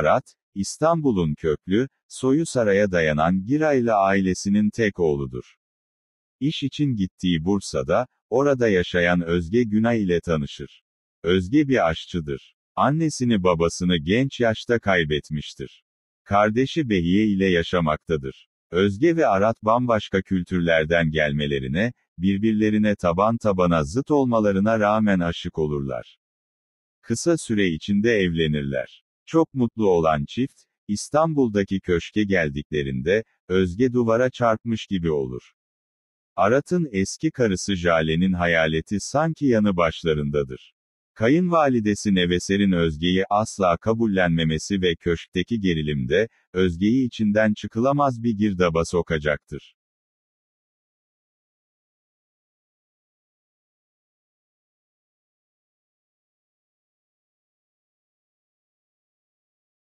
Arat, İstanbul'un köklü, soyu saraya dayanan Giraylı ailesinin tek oğludur. İş için gittiği Bursa'da, orada yaşayan Özge Günay ile tanışır. Özge bir aşçıdır. Annesini babasını genç yaşta kaybetmiştir. Kardeşi Behiye ile yaşamaktadır. Özge ve Arat bambaşka kültürlerden gelmelerine, birbirlerine taban tabana zıt olmalarına rağmen aşık olurlar. Kısa süre içinde evlenirler. Çok mutlu olan çift, İstanbul'daki köşke geldiklerinde, Özge duvara çarpmış gibi olur. Arat'ın eski karısı Jale'nin hayaleti sanki yanı başlarındadır. Kayınvalidesi Neveser'in Özge'yi asla kabullenmemesi ve köşkteki gerilimde, Özge'yi içinden çıkılamaz bir girdaba sokacaktır.